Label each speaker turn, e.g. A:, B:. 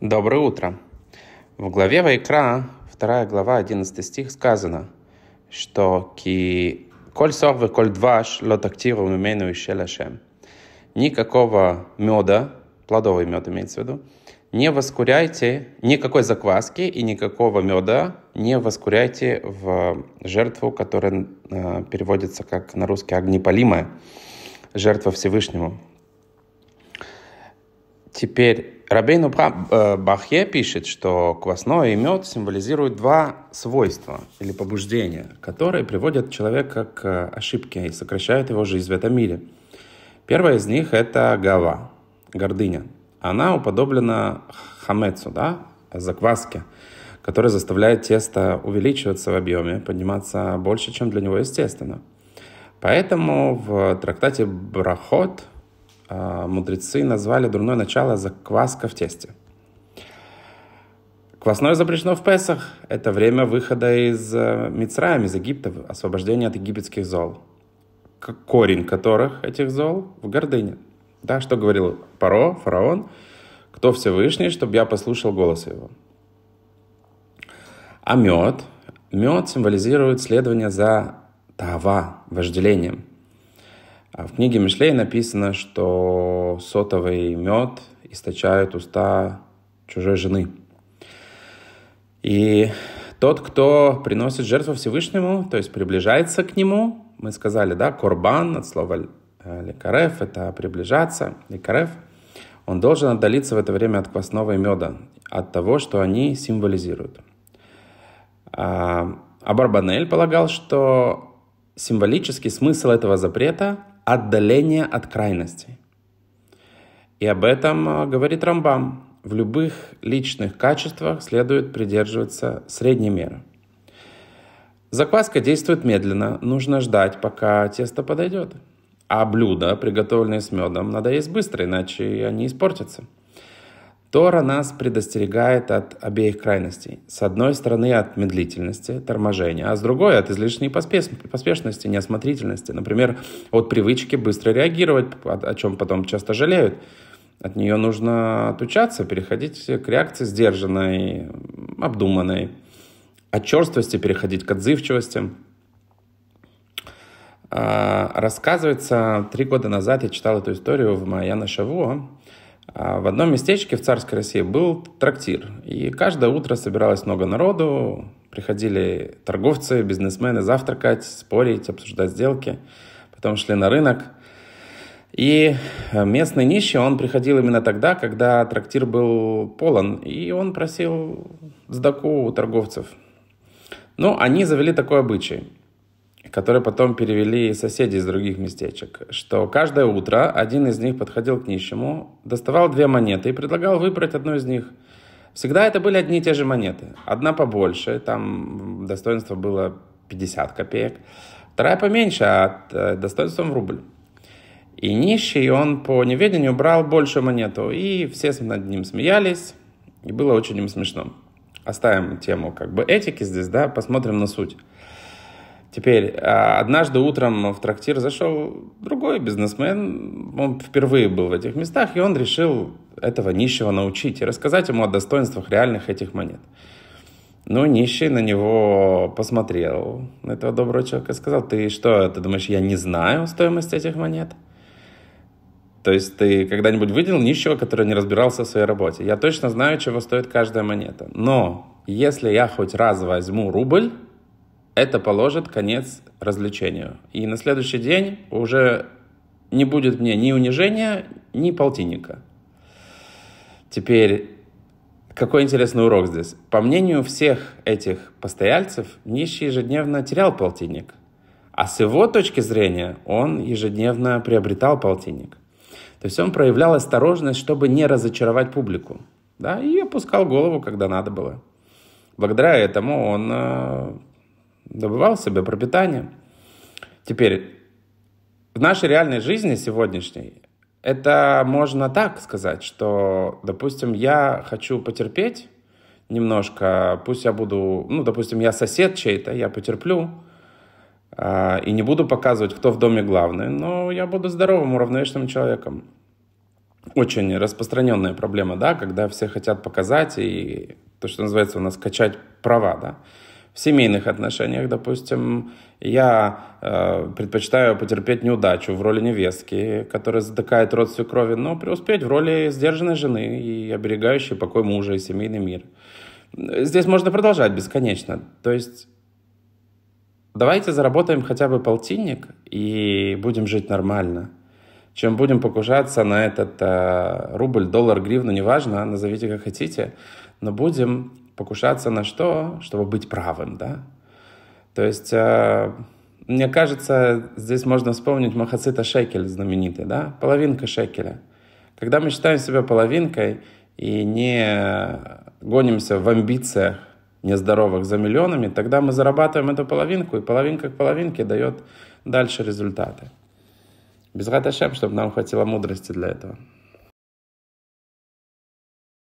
A: Доброе утро! В главе Вайкра, вторая глава, 11 стих сказано, что «Ки коль сов и коль дваш лотактиру мимену и шелашем» Никакого меда, плодовый мед имеется в виду, не воскуряйте никакой закваски и никакого меда не воскуряйте в жертву, которая э, переводится как на русский огнепалимая, жертва Всевышнему. Теперь Рабейну э, Бахье пишет, что квасное и мед символизируют два свойства или побуждения, которые приводят человека к э, ошибке и сокращают его жизнь в этом мире. Первое из них – это гава, гордыня. Она уподоблена хамецу, да, закваске, которая заставляет тесто увеличиваться в объеме, подниматься больше, чем для него естественно. Поэтому в трактате «Брахот» А, мудрецы назвали дурное начало закваска в тесте. Квасное запрещено в Песах. Это время выхода из э, Мицраем, из Египта, освобождения от египетских зол. Корень которых этих зол в гордыне. Да, что говорил Паро, фараон, кто Всевышний, чтобы я послушал голос его. А мед? Мед символизирует следование за тава, вожделением. А В книге Мишлей написано, что сотовый мед источают уста чужой жены. И тот, кто приносит жертву Всевышнему, то есть приближается к нему, мы сказали, да, корбан от слова э, лекарев, это приближаться, лекарев, он должен отдалиться в это время от квасного и меда, от того, что они символизируют. А, а Барбанель полагал, что символический смысл этого запрета отдаление от крайностей. И об этом а, говорит Рамбам. В любых личных качествах следует придерживаться средней меры. Закваска действует медленно, нужно ждать, пока тесто подойдет. А блюда, приготовленные с медом, надо есть быстро, иначе они испортятся – Тора нас предостерегает от обеих крайностей. С одной стороны, от медлительности, торможения, а с другой — от излишней поспешности, неосмотрительности. Например, от привычки быстро реагировать, о чем потом часто жалеют. От нее нужно отучаться, переходить к реакции сдержанной, обдуманной. От черствости переходить к отзывчивости. А, рассказывается, три года назад я читал эту историю в Маяна Шаво, а, в одном местечке в царской России был трактир, и каждое утро собиралось много народу, приходили торговцы, бизнесмены завтракать, спорить, обсуждать сделки, потом шли на рынок. И э, местный нищий, он приходил именно тогда, когда трактир был полон, и он просил сдаку у торговцев. Но ну, они завели такой обычай – которые потом перевели соседи из других местечек, что каждое утро один из них подходил к нищему, доставал две монеты и предлагал выбрать одну из них. Всегда это были одни и те же монеты. Одна побольше, там достоинство было 50 копеек, вторая поменьше, а э, достоинством рубль. И нищий, он по неведению брал большую монету, и все над ним смеялись, и было очень им смешно. Оставим тему как бы этики здесь, да, посмотрим на суть. Теперь, а, однажды утром в трактир зашел другой бизнесмен, он впервые был в этих местах, и он решил этого нищего научить и рассказать ему о достоинствах реальных этих монет. Ну, нищий на него посмотрел, на этого доброго человека, и сказал, ты что, ты думаешь, я не знаю стоимость этих монет? То есть ты когда-нибудь выделил нищего, который не разбирался в своей работе? Я точно знаю, чего стоит каждая монета. Но если я хоть раз возьму рубль, это положит конец развлечению. И на следующий день уже не будет мне ни унижения, ни полтинника. Теперь, какой интересный урок здесь. По мнению всех этих постояльцев, нищий ежедневно терял полтинник. А с его точки зрения он ежедневно приобретал полтинник. То есть он проявлял осторожность, чтобы не разочаровать публику. Да, и опускал голову, когда надо было. Благодаря этому он э, добывал себе пропитание. Теперь, в нашей реальной жизни сегодняшней это можно так сказать, что, допустим, я хочу потерпеть немножко, пусть я буду, ну, допустим, я сосед чей-то, я потерплю, э, и не буду показывать, кто в доме главный, но я буду здоровым, уравновешенным человеком. Очень распространенная проблема, да, когда все хотят показать и то, что называется у нас качать права, да в семейных отношениях, допустим, я э, предпочитаю потерпеть неудачу в роли невестки, которая затыкает род свекрови, но преуспеть в роли сдержанной жены и оберегающей покой мужа и семейный мир. Здесь можно продолжать бесконечно. То есть давайте заработаем хотя бы полтинник и будем жить нормально, чем будем покушаться на этот э, рубль, доллар, гривну, неважно, назовите как хотите, но будем покушаться на что, чтобы быть правым, да? То есть, э, мне кажется, здесь можно вспомнить Махацита Шекель знаменитый, да? Половинка Шекеля. Когда мы считаем себя половинкой и не гонимся в амбициях нездоровых за миллионами, тогда мы зарабатываем эту половинку, и половинка к половинке дает дальше результаты. Без Гаташем, чтобы нам хватило мудрости для этого.